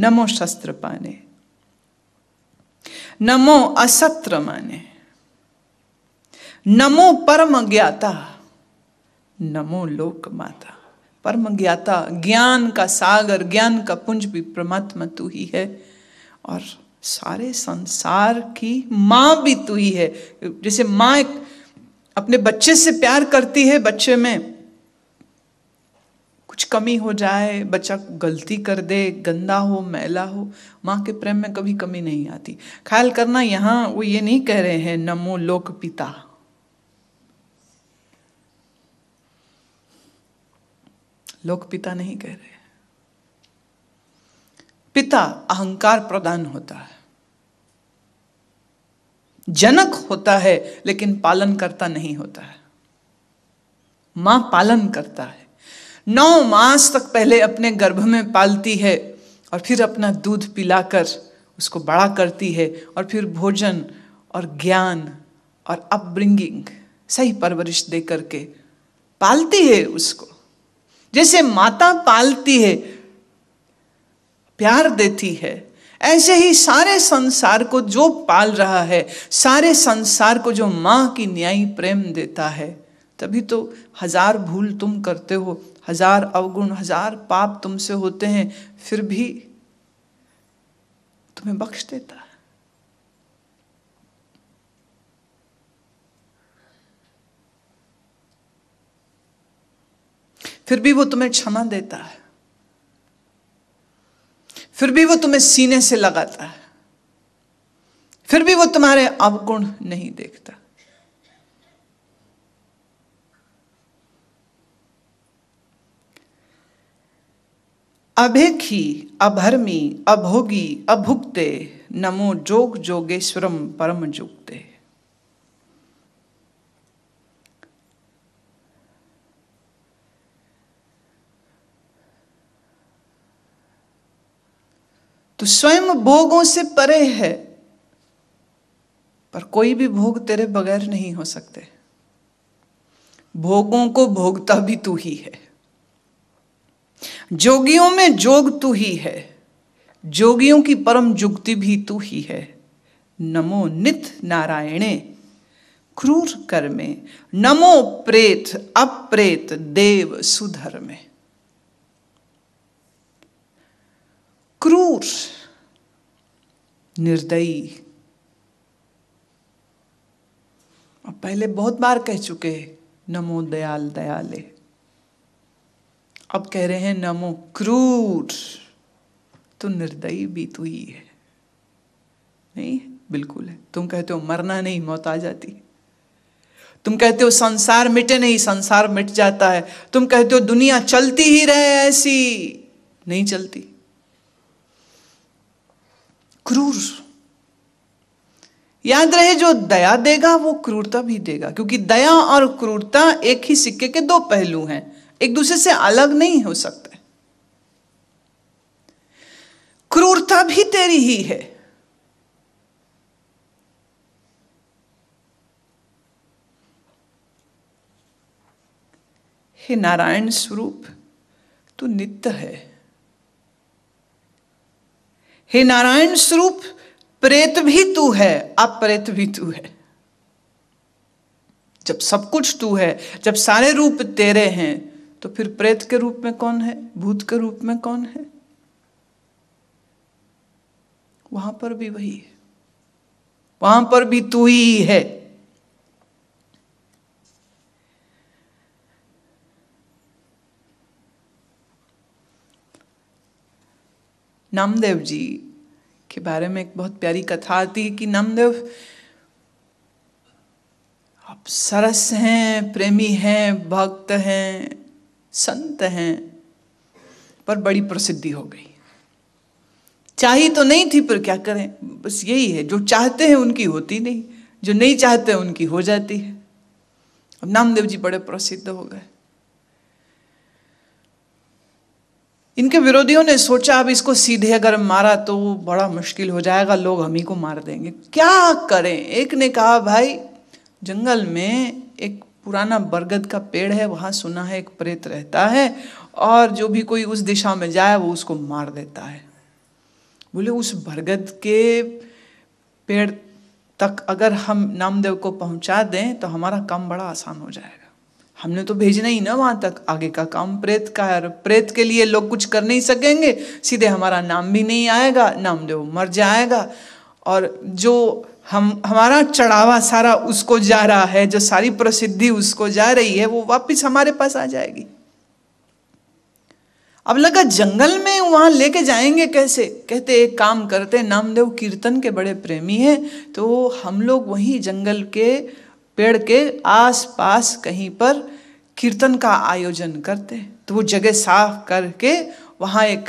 नमो शस्त्र पाने नमो असत्र माने नमो परम ज्ञाता नमो लोक माता परम ज्ञाता ज्ञान का सागर ज्ञान का पुंज भी परमात्मा तू ही है और सारे संसार की माँ भी तू ही है जैसे माँ अपने बच्चे से प्यार करती है बच्चे में कुछ कमी हो जाए बच्चा गलती कर दे गंदा हो मैला हो माँ के प्रेम में कभी कमी नहीं आती ख्याल करना यहाँ वो ये नहीं कह रहे हैं नमो लोक पिता लोक पिता नहीं कह रहे पिता अहंकार प्रदान होता है जनक होता है लेकिन पालन करता नहीं होता है मां पालन करता है नौ मास तक पहले अपने गर्भ में पालती है और फिर अपना दूध पिलाकर उसको बड़ा करती है और फिर भोजन और ज्ञान और अपब्रिंगिंग सही परवरिश दे करके पालती है उसको जैसे माता पालती है प्यार देती है ऐसे ही सारे संसार को जो पाल रहा है सारे संसार को जो माँ की न्यायी प्रेम देता है तभी तो हजार भूल तुम करते हो हजार अवगुण हजार पाप तुमसे होते हैं फिर भी तुम्हें बख्श देता है फिर भी वो तुम्हें क्षमा देता है फिर भी वो तुम्हें सीने से लगाता है फिर भी वो तुम्हारे अवगुण नहीं देखता अभेखी अभर्मी अभोगी अभुक्ते नमो जोग जोगेश्वरम परम जुगते तो स्वयं भोगों से परे है पर कोई भी भोग तेरे बगैर नहीं हो सकते भोगों को भोगता भी तू ही है जोगियों में जोग तू ही है जोगियों की परम जुगति भी तू ही है नमो नित नारायणे क्रूर कर में नमो प्रेत अप्रेत देव सुधर में क्रूर निर्दयी पहले बहुत बार कह चुके नमो दयाल दयाले अब कह रहे हैं नमो क्रूर तो निर्दयी भी तो ही है नहीं बिल्कुल है तुम कहते हो मरना नहीं मौत आ जाती तुम कहते हो संसार मिटे नहीं संसार मिट जाता है तुम कहते हो दुनिया चलती ही रहे ऐसी नहीं चलती क्रूर याद रहे जो दया देगा वो क्रूरता भी देगा क्योंकि दया और क्रूरता एक ही सिक्के के दो पहलू हैं एक दूसरे से अलग नहीं हो सकते क्रूरता भी तेरी ही है हे नारायण स्वरूप तू नित्य है हे नारायण स्वरूप प्रेत भी तू है अप्रेत भी तू है जब सब कुछ तू है जब सारे रूप तेरे हैं तो फिर प्रेत के रूप में कौन है भूत के रूप में कौन है वहां पर भी वही है वहां पर भी तू ही है नामदेव जी के बारे में एक बहुत प्यारी कथा आती है कि नामदेव आप सरस हैं प्रेमी हैं भक्त हैं संत हैं पर बड़ी प्रसिद्धि हो गई चाही तो नहीं थी पर क्या करें बस यही है जो चाहते हैं उनकी होती नहीं जो नहीं चाहते उनकी हो जाती है अब नामदेव जी बड़े प्रसिद्ध हो गए इनके विरोधियों ने सोचा अब इसको सीधे अगर मारा तो बड़ा मुश्किल हो जाएगा लोग हम ही को मार देंगे क्या करें एक ने कहा भाई जंगल में एक पुराना बरगद का पेड़ है वहाँ सुना है एक प्रेत रहता है और जो भी कोई उस दिशा में जाए वो उसको मार देता है बोले उस बरगद के पेड़ तक अगर हम नामदेव को पहुंचा दें तो हमारा काम बड़ा आसान हो जाएगा हमने तो भेजना ही ना वहां तक आगे का काम प्रेत का है और प्रेत के लिए लोग कुछ कर नहीं सकेंगे सीधे हमारा नाम भी नहीं आएगा नामदेव मर जाएगा और जो हम हमारा चढ़ावा सारा उसको जा रहा है जो सारी प्रसिद्धि उसको जा रही है वो वापस हमारे पास आ जाएगी अब लगा जंगल में वहां लेके जाएंगे कैसे कहते एक काम करते नामदेव कीर्तन के बड़े प्रेमी हैं तो हम लोग वहीं जंगल के पेड़ के आस पास कहीं पर कीर्तन का आयोजन करते तो वो जगह साफ करके वहां एक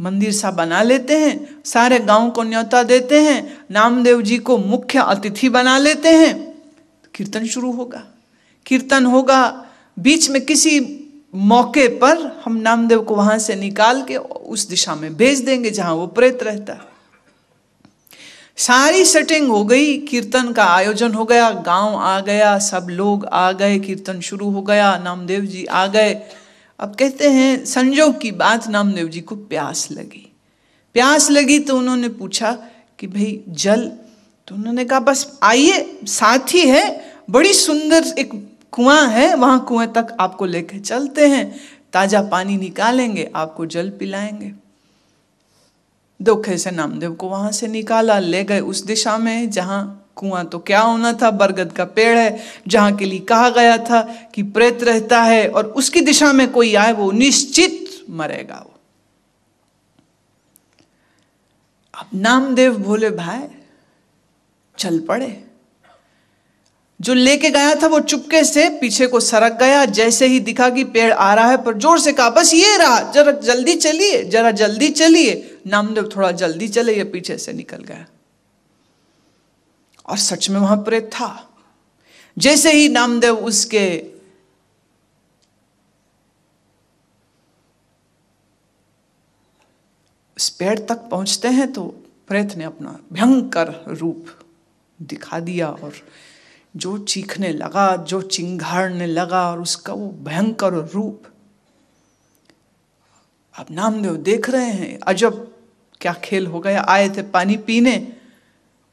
मंदिर सा बना लेते हैं सारे गांव को न्योता देते हैं नामदेव जी को मुख्य अतिथि बना लेते हैं कीर्तन शुरू होगा कीर्तन होगा बीच में किसी मौके पर हम नामदेव को वहां से निकाल के उस दिशा में भेज देंगे जहां वो प्रेत रहता है सारी सेटिंग हो गई कीर्तन का आयोजन हो गया गांव आ गया सब लोग आ गए कीर्तन शुरू हो गया नामदेव जी आ गए अब कहते हैं संजोग की बात नामदेव जी को प्यास लगी प्यास लगी तो उन्होंने पूछा कि भाई जल तो उन्होंने कहा बस आइए साथ ही है बड़ी सुंदर एक कुआं है वहां कुएं तक आपको लेके चलते हैं ताजा पानी निकालेंगे आपको जल पिलाएंगे दुख से नामदेव को वहां से निकाला ले गए उस दिशा में जहां कुआं तो क्या होना था बरगद का पेड़ है जहां के लिए कहा गया था कि प्रेत रहता है और उसकी दिशा में कोई आए वो निश्चित मरेगा वो अब नामदेव भोले भाई चल पड़े जो लेके गया था वो चुपके से पीछे को सरक गया जैसे ही दिखा कि पेड़ आ रहा है पर जोर से कहा बस ये रहा जरा जल्दी चलिए जरा जल्दी चलिए नामदेव थोड़ा जल्दी चले ये पीछे से निकल गया और सच में वहां प्रेत था जैसे ही नामदेव उसके पेड़ तक पहुंचते हैं तो प्रेत ने अपना भयंकर रूप दिखा दिया और जो चीखने लगा जो चिंगारने लगा और उसका वो भयंकर रूप अब नामदेव देख रहे हैं अजब क्या खेल हो गया आए थे पानी पीने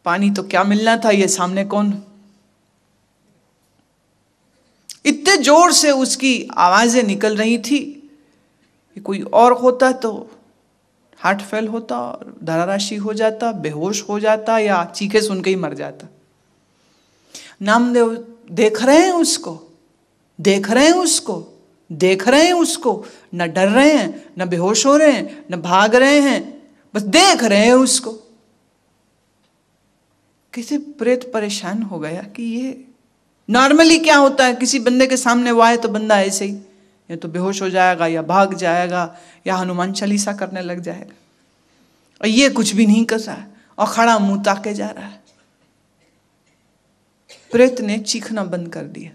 पानी तो क्या मिलना था ये सामने कौन इतने जोर से उसकी आवाज़ें निकल रही थी कि कोई और होता तो हार्ट फेल होता और धराराशी हो जाता बेहोश हो जाता या चीखे सुन के ही मर जाता नामदेव देख रहे हैं उसको देख रहे हैं उसको देख रहे हैं उसको न डर रहे हैं न बेहोश हो रहे हैं न भाग रहे हैं बस देख रहे हैं उसको किसी प्रेत परेशान हो गया कि ये नॉर्मली क्या होता है किसी बंदे के सामने वो है तो बंदा ऐसे ही या तो बेहोश हो जाएगा या भाग जाएगा या हनुमान चालीसा करने लग जाएगा और ये कुछ भी नहीं कर रहा है और खड़ा मुंह ताके जा रहा है प्रेत ने चीखना बंद कर दिया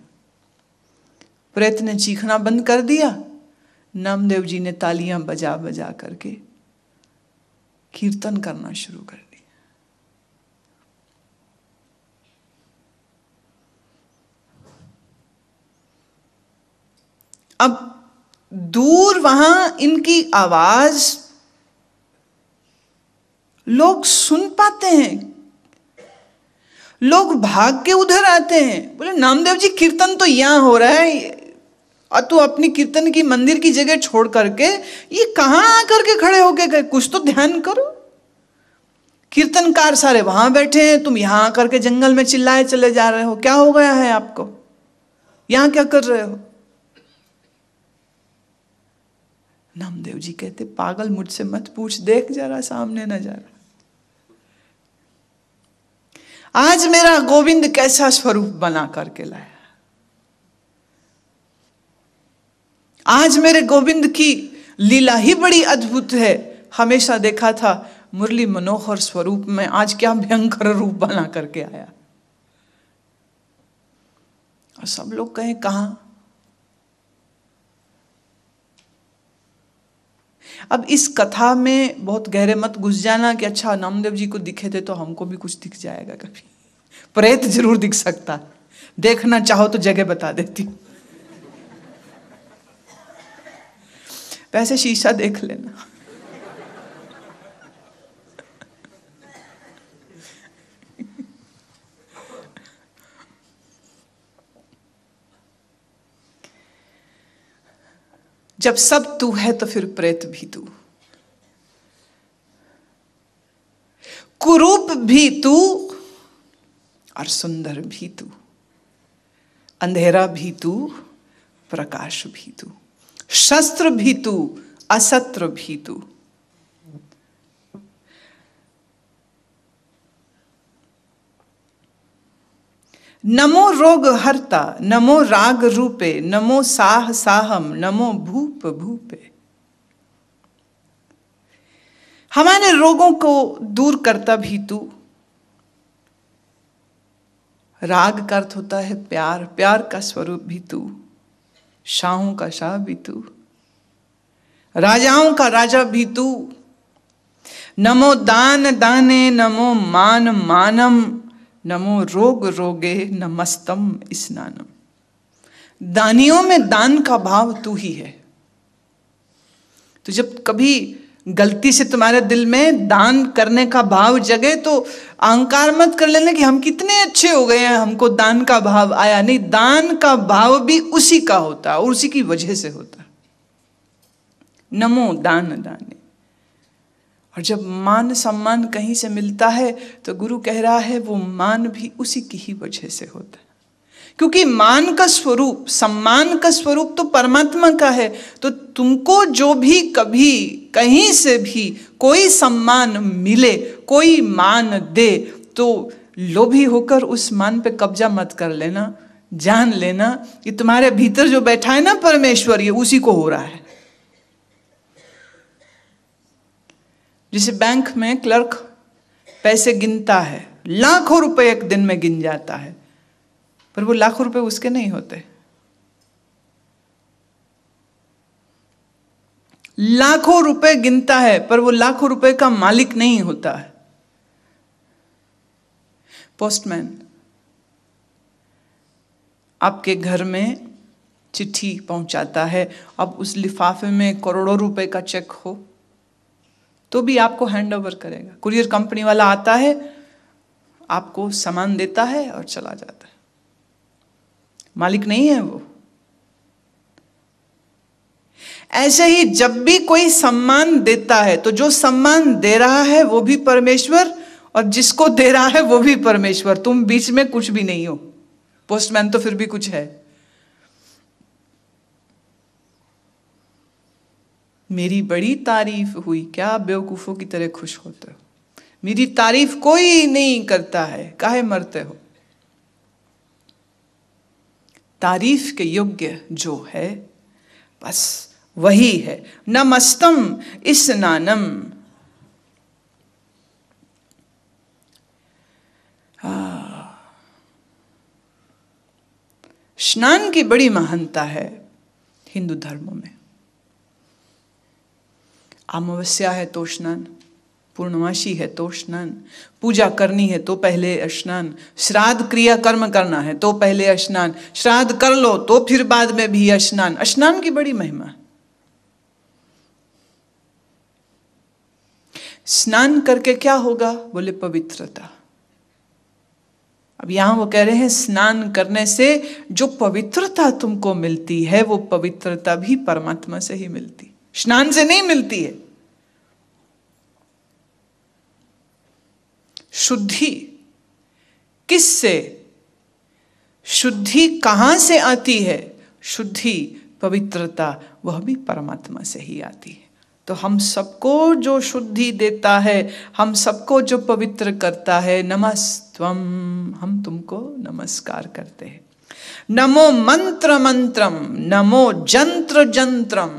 प्रेत ने चीखना बंद कर दिया नामदेव जी ने तालियां बजा बजा करके कीर्तन करना शुरू कर दिया अब दूर वहां इनकी आवाज लोग सुन पाते हैं लोग भाग के उधर आते हैं बोले नामदेव जी कीर्तन तो यहां हो रहा है और तू अपनी कीर्तन की मंदिर की जगह छोड़ करके ये कहाँ आकर के खड़े होके गए कुछ तो ध्यान करो कीर्तनकार सारे वहां बैठे हैं तुम यहां आकर के जंगल में चिल्लाए चले जा रहे हो क्या हो गया है आपको यहां क्या कर रहे हो नामदेव जी कहते पागल मुझसे मत पूछ देख जरा सामने न जरा आज मेरा गोविंद कैसा स्वरूप बना करके लाया आज मेरे गोविंद की लीला ही बड़ी अद्भुत है हमेशा देखा था मुरली मनोहर स्वरूप में आज क्या भयंकर रूप बना करके आया और सब लोग कहें कहा अब इस कथा में बहुत गहरे मत घुस जाना कि अच्छा नामदेव जी को दिखे थे तो हमको भी कुछ दिख जाएगा कभी प्रेत जरूर दिख सकता देखना चाहो तो जगह बता देती वैसे शीशा देख लेना जब सब तू है तो फिर प्रेत भी तू कुरूप भी तू और सुंदर भी तू अंधेरा भी तू प्रकाश भी तू शस्त्र भी तू असत्र भी तू नमो रोग हरता नमो राग रूपे नमो साह साहम नमो भूप भूपे हमारे रोगों को दूर करता भी तू राग का अर्थ होता है प्यार प्यार का स्वरूप भी तू शाहों का शाह भी तू राजाओं का राजा भी तू नमो दान दाने नमो मान मानम नमो रोग रोगे नमस्तम स्नानम दानियों में दान का भाव तू ही है तो जब कभी गलती से तुम्हारे दिल में दान करने का भाव जगे तो अहंकार मत कर लेना कि हम कितने अच्छे हो गए हैं हमको दान का भाव आया नहीं दान का भाव भी उसी का होता और उसी की वजह से होता नमो दान दाने और जब मान सम्मान कहीं से मिलता है तो गुरु कह रहा है वो मान भी उसी की ही वजह से होता है क्योंकि मान का स्वरूप सम्मान का स्वरूप तो परमात्मा का है तो तुमको जो भी कभी कहीं से भी कोई सम्मान मिले कोई मान दे तो लोभी होकर उस मान पे कब्जा मत कर लेना जान लेना कि तुम्हारे भीतर जो बैठा है ना परमेश्वर ये उसी को हो रहा है जिसे बैंक में क्लर्क पैसे गिनता है लाखों रुपए एक दिन में गिन जाता है पर वो लाखों रुपए उसके नहीं होते लाखों रुपए गिनता है पर वो लाखों रुपए का मालिक नहीं होता है पोस्टमैन आपके घर में चिट्ठी पहुंचाता है अब उस लिफाफे में करोड़ों रुपए का चेक हो तो भी आपको हैंड ओवर करेगा कुरियर कंपनी वाला आता है आपको सामान देता है और चला जाता है मालिक नहीं है वो ऐसे ही जब भी कोई सम्मान देता है तो जो सम्मान दे रहा है वो भी परमेश्वर और जिसको दे रहा है वो भी परमेश्वर तुम बीच में कुछ भी नहीं हो पोस्टमैन तो फिर भी कुछ है मेरी बड़ी तारीफ हुई क्या बेवकूफ़ों की तरह खुश होते हो मेरी तारीफ कोई नहीं करता है काहे मरते हो तारीफ के योग्य जो है बस वही है नमस्तम इस नानम स्नान की बड़ी महानता है हिंदू धर्म में अमावस्या है तो स्नान पूर्णमासी है तो स्नान पूजा करनी है तो पहले स्नान श्राद्ध क्रिया कर्म करना है तो पहले स्नान श्राद्ध कर लो तो फिर बाद में भी स्नान स्नान की बड़ी महिमा स्नान करके क्या होगा बोले पवित्रता अब यहां वो कह रहे हैं स्नान करने से जो पवित्रता तुमको मिलती है वो पवित्रता भी परमात्मा से ही मिलती स्नान से नहीं मिलती है शुद्धि किससे शुद्धि कहां से आती है शुद्धि पवित्रता वह भी परमात्मा से ही आती है तो हम सबको जो शुद्धि देता है हम सबको जो पवित्र करता है नमस्तम हम तुमको नमस्कार करते हैं नमो मंत्र मंत्रम नमो जंत्र जंत्रम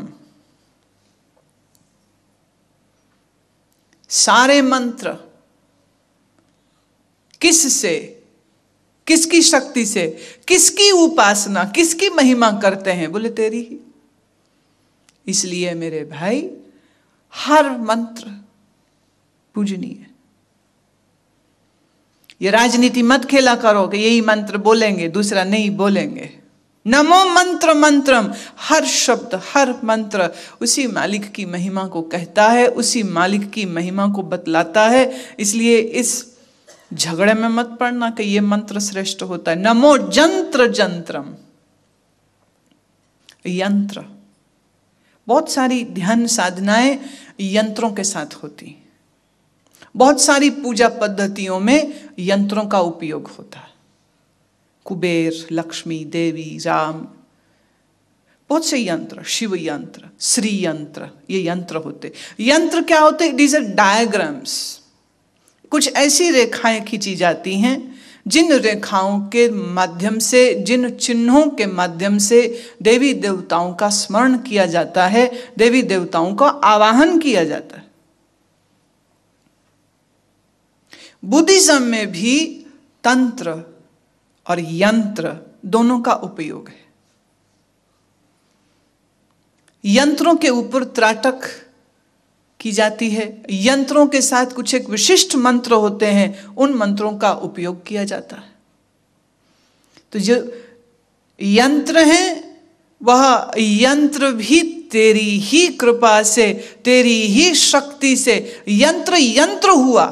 सारे मंत्र किस से किसकी शक्ति से किसकी उपासना किसकी महिमा करते हैं बोले तेरी ही इसलिए मेरे भाई हर मंत्र पूजनीय है ये राजनीति मत खेला करो कि यही मंत्र बोलेंगे दूसरा नहीं बोलेंगे नमो मंत्र मंत्रम हर शब्द हर मंत्र उसी मालिक की महिमा को कहता है उसी मालिक की महिमा को बतलाता है इसलिए इस झगड़े में मत पड़ना कि ये मंत्र श्रेष्ठ होता है नमो जंत्र जंत्रम यंत्र बहुत सारी ध्यान साधनाएं यंत्रों के साथ होती बहुत सारी पूजा पद्धतियों में यंत्रों का उपयोग होता है कुबेर लक्ष्मी देवी राम बहुत से यंत्र शिव यंत्र श्री यंत्र ये यंत्र होते यंत्र क्या होते इट इज डायग्राम्स कुछ ऐसी रेखाएं खींची जाती हैं जिन रेखाओं के माध्यम से जिन चिन्हों के माध्यम से देवी देवताओं का स्मरण किया जाता है देवी देवताओं का आवाहन किया जाता है बुद्धिज्म में भी तंत्र और यंत्र दोनों का उपयोग है यंत्रों के ऊपर त्राटक की जाती है यंत्रों के साथ कुछ एक विशिष्ट मंत्र होते हैं उन मंत्रों का उपयोग किया जाता है तो जो यंत्र हैं वह यंत्र भी तेरी ही कृपा से तेरी ही शक्ति से यंत्र यंत्र हुआ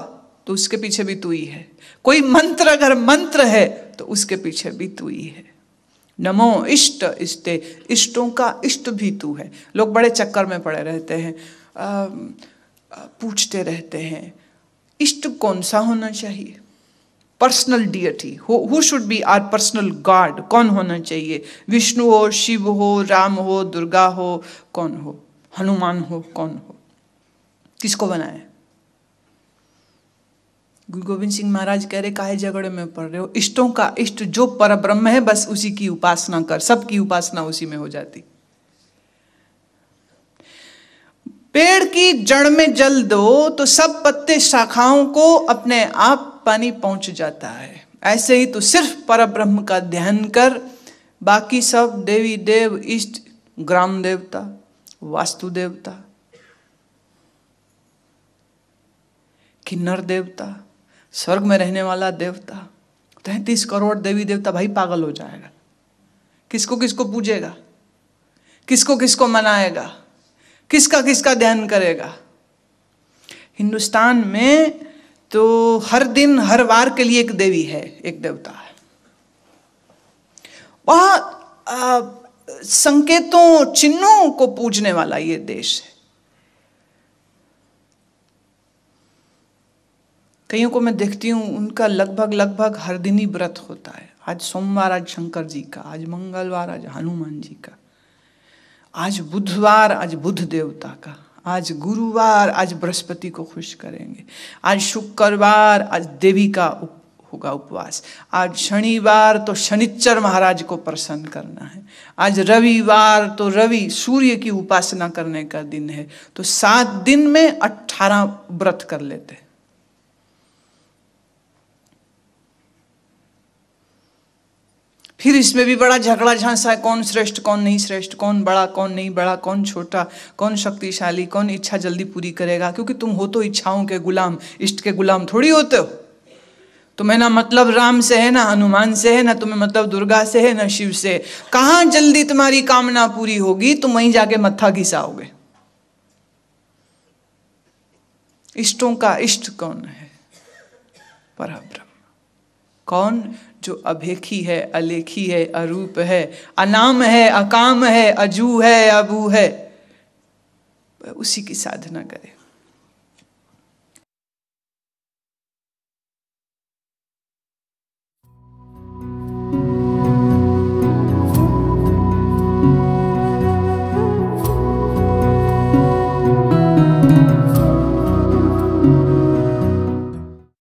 तो उसके पीछे भी तू ही है कोई मंत्र अगर मंत्र है तो उसके पीछे भी तू ही है नमो इष्ट इष्टे इष्टों का इष्ट भी तू है लोग बड़े चक्कर में पड़े रहते हैं पूछते रहते हैं इष्ट कौन सा होना चाहिए personal deity who should be our personal god कौन होना चाहिए विष्णु हो शिव हो राम हो दुर्गा हो कौन हो हनुमान हो कौन हो किसको बनाए गुरु गोविंद सिंह महाराज कह रहे काहे झगड़े में पड़ रहे हो इष्टों का इष्ट जो पर ब्रह्म है बस उसी की उपासना कर सबकी उपासना उसी में हो जाती पेड़ की जड़ में जल दो तो सब पत्ते शाखाओं को अपने आप पानी पहुंच जाता है ऐसे ही तो सिर्फ पर ब्रह्म का ध्यान कर बाकी सब देवी देव इष्ट ग्राम देवता वास्तु देवता किन्नर देवता स्वर्ग में रहने वाला देवता तैंतीस करोड़ देवी देवता भाई पागल हो जाएगा किसको किसको पूजेगा किसको किसको मनाएगा किसका किसका ध्यान करेगा हिंदुस्तान में तो हर दिन हर वार के लिए एक देवी है एक देवता है वह संकेतों चिन्हों को पूजने वाला ये देश है कईयों को मैं देखती हूँ उनका लगभग लगभग हर दिन ही व्रत होता है आज सोमवार आज शंकर जी का आज मंगलवार आज हनुमान जी का आज बुधवार आज बुध देवता का आज गुरुवार आज बृहस्पति को खुश करेंगे आज शुक्रवार आज देवी का उप, होगा उपवास आज शनिवार तो शनिचर महाराज को प्रसन्न करना है आज रविवार तो रवि सूर्य की उपासना करने का दिन है तो सात दिन में अट्ठारह व्रत कर लेते हैं फिर इसमें भी बड़ा झगड़ा झांसा है कौन श्रेष्ठ कौन नहीं श्रेष्ठ कौन बड़ा कौन नहीं बड़ा कौन छोटा कौन शक्तिशाली कौन इच्छा जल्दी पूरी करेगा क्योंकि तुम हो तो इच्छाओं के गुलाम इष्ट के गुलाम थोड़ी होते हो तुम्हें ना मतलब राम से है ना हनुमान से है ना तुम्हें मतलब दुर्गा से है ना शिव से कहाँ जल्दी तुम्हारी कामना पूरी होगी तुम वहीं जाके मत्था घिसाओगे इष्टों का इष्ट कौन है पर ब्रह्म कौन जो अभेखी है अलेखी है अरूप है अनाम है अकाम है अजू है अबू है उसी की साधना करें